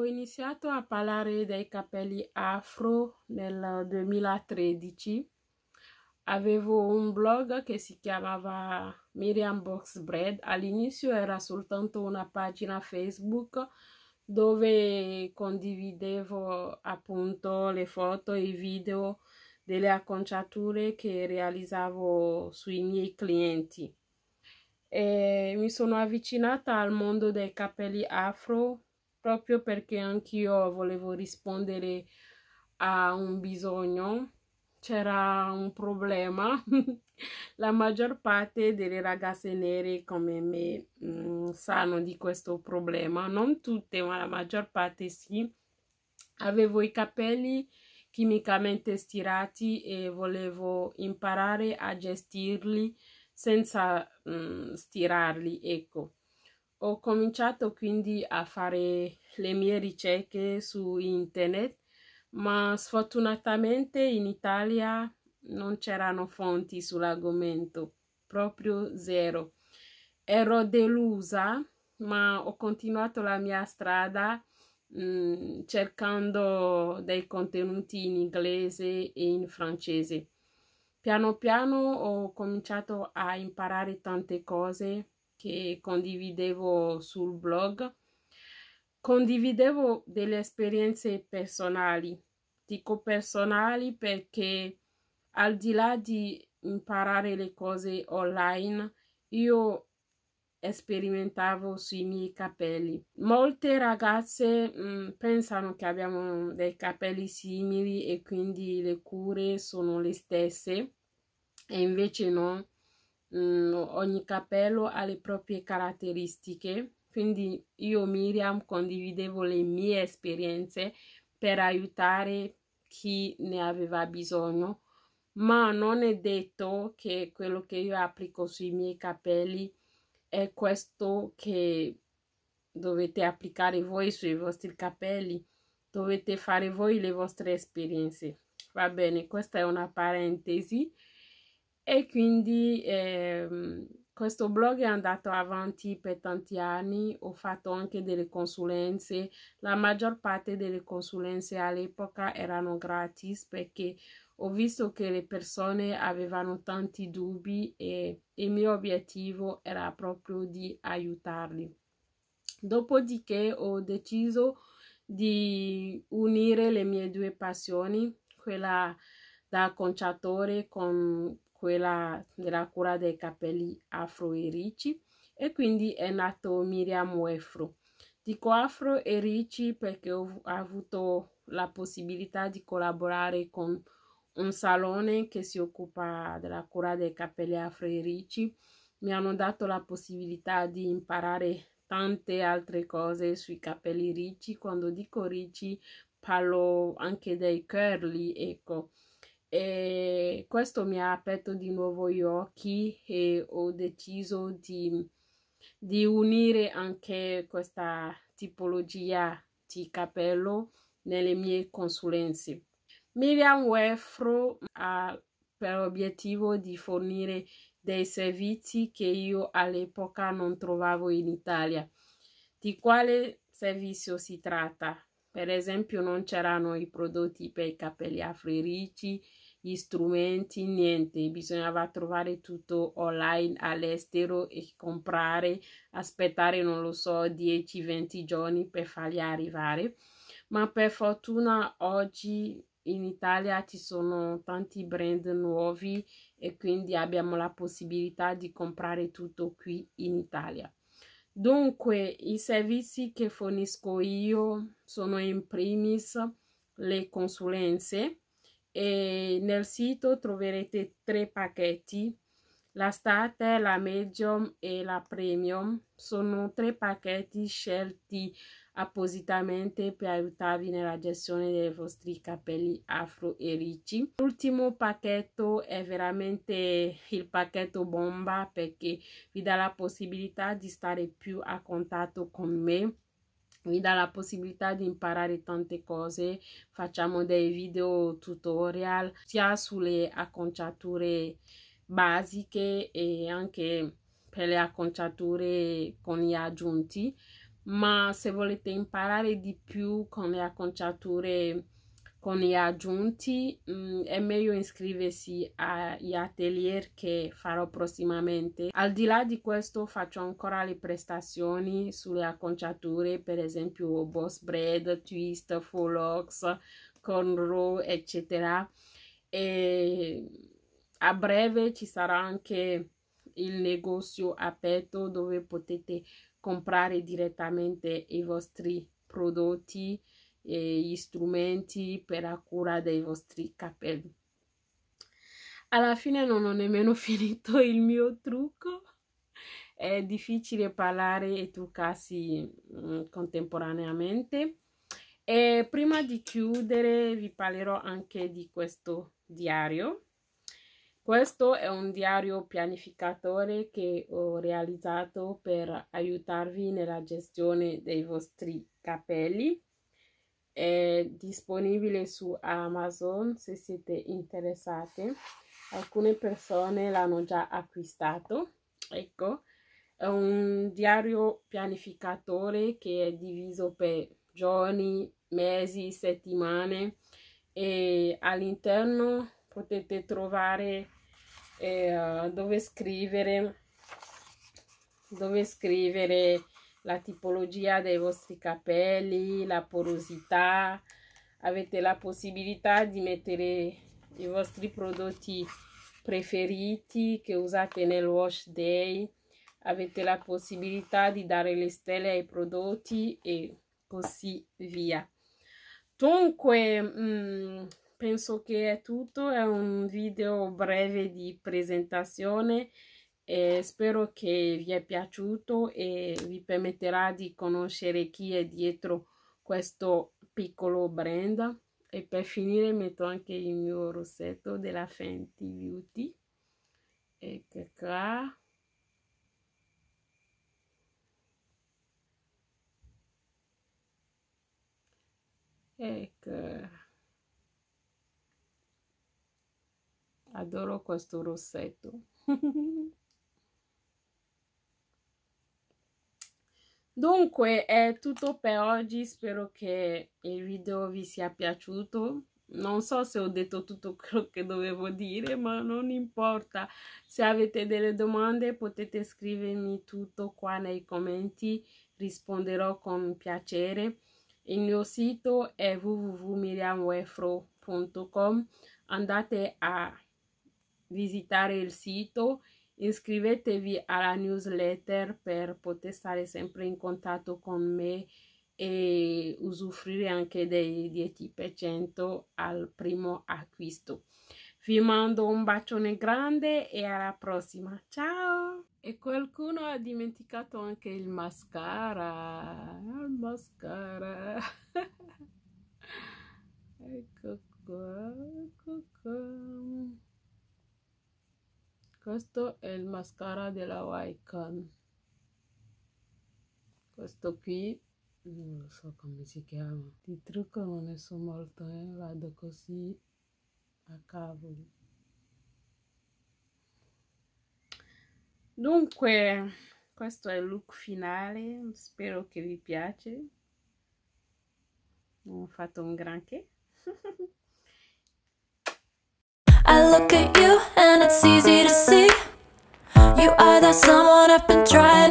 Ho iniziato a parlare dei capelli afro nel 2013. Avevo un blog che si chiamava Miriam Box Bread. All'inizio era soltanto una pagina Facebook dove condividevo appunto le foto e i video delle acconciature che realizzavo sui miei clienti. E mi sono avvicinata al mondo dei capelli afro proprio perché anch'io volevo rispondere a un bisogno, c'era un problema. La maggior parte delle ragazze nere come me mh, mm, sanno di questo problema, non tutte, ma la maggior parte sì. Avevo i capelli chimicamente stirati e volevo imparare a gestirli senza mh, mm, stirarli, ecco. Ho cominciato quindi a fare le mie ricerche su internet, ma sfortunatamente in Italia non c'erano fonti sull'argomento, proprio zero. Ero delusa, ma ho continuato la mia strada mm, cercando dei contenuti in inglese e in francese. Piano piano ho cominciato a imparare tante cose che condividevo sul blog, condividevo delle esperienze personali. Dico personali perché al di là di imparare le cose online, io sperimentavo sui miei capelli. Molte ragazze mh, mm, pensano che abbiamo dei capelli simili e quindi le cure sono le stesse e invece no. Mm, ogni capello ha le proprie caratteristiche, quindi io Miriam condividevo le mie esperienze per aiutare chi ne aveva bisogno, ma non è detto che quello che io applico sui miei capelli è questo che dovete applicare voi sui vostri capelli, dovete fare voi le vostre esperienze. Va bene, questa è una parentesi. E quindi eh, questo blog è andato avanti per tanti anni, ho fatto anche delle consulenze, la maggior parte delle consulenze all'epoca erano gratis perché ho visto che le persone avevano tanti dubbi e il mio obiettivo era proprio di aiutarli. Dopodiché ho deciso di unire le mie due passioni, quella da conciatore con quella della cura dei capelli afro e ricci e quindi è nato Miriam Wefro. Dico afro e ricci perché ho avuto la possibilità di collaborare con un salone che si occupa della cura dei capelli afro e ricci. Mi hanno dato la possibilità di imparare tante altre cose sui capelli ricci. Quando dico ricci parlo anche dei curly, ecco e questo mi ha aperto di nuovo gli occhi e ho deciso di, di unire anche questa tipologia di capello nelle mie consulenze. Miriam Wefro ha per obiettivo di fornire dei servizi che io all'epoca non trovavo in Italia. Di quale servizio si tratta? Per esempio non c'erano i prodotti per i capelli afriricci, gli strumenti, niente, bisognava trovare tutto online all'estero e comprare, aspettare, non lo so, 10-20 giorni per farli arrivare. Ma per fortuna oggi in Italia ci sono tanti brand nuovi e quindi abbiamo la possibilità di comprare tutto qui in Italia. Dunque, i servizi che fornisco io sono in primis le consulenze, e nel sito troverete tre pacchetti. La Start, la Medium e la Premium sono tre pacchetti scelti appositamente per aiutarvi nella gestione dei vostri capelli afro e ricci. L'ultimo pacchetto è veramente il pacchetto bomba perché vi dà la possibilità di stare più a contatto con me vi dà la possibilità di imparare tante cose facciamo dei video tutorial sia sulle acconciature basiche e anche per le acconciature con gli aggiunti ma se volete imparare di più con le acconciature con gli aggiunti mh, mm, è meglio iscriversi agli atelier che farò prossimamente. Al di là di questo faccio ancora le prestazioni sulle acconciature, per esempio boss bread twist, full ox, raw eccetera. E a breve ci sarà anche il negozio aperto dove potete comprare direttamente i vostri prodotti e gli strumenti per la cura dei vostri capelli. Alla fine non ho nemmeno finito il mio trucco. È difficile parlare e truccarsi mm, contemporaneamente. E prima di chiudere vi parlerò anche di questo diario. Questo è un diario pianificatore che ho realizzato per aiutarvi nella gestione dei vostri capelli è disponibile su Amazon se siete interessate. Alcune persone l'hanno già acquistato. Ecco, è un diario pianificatore che è diviso per giorni, mesi, settimane e all'interno potete trovare eh, dove scrivere dove scrivere la tipologia dei vostri capelli, la porosità, avete la possibilità di mettere i vostri prodotti preferiti che usate nel wash day, avete la possibilità di dare le stelle ai prodotti e così via. Dunque, mh, mm, penso che è tutto, è un video breve di presentazione eh, spero che vi è piaciuto e vi permetterà di conoscere chi è dietro questo piccolo brand. E per finire metto anche il mio rossetto della Fenty Beauty. Ecco qua. Ecco. Adoro questo rossetto. Dunque è tutto per oggi, spero che il video vi sia piaciuto. Non so se ho detto tutto quello che dovevo dire, ma non importa. Se avete delle domande potete scrivermi tutto qua nei commenti, risponderò con piacere. Il mio sito è www.miriamwefro.com. Andate a visitare il sito Iscrivetevi alla newsletter per poter stare sempre in contatto con me e usufruire anche dei 10% al primo acquisto. Vi mando un bacione grande e alla prossima. Ciao! E qualcuno ha dimenticato anche il mascara. Il mascara. ecco qua, ecco qua questo è il mascara della Wycon questo qui non lo so come si chiama di trucco non ne so molto eh? vado così a cavolo dunque questo è il look finale spero che vi piace non ho fatto un granché I look at and it's easy to see You are that someone I've been trying to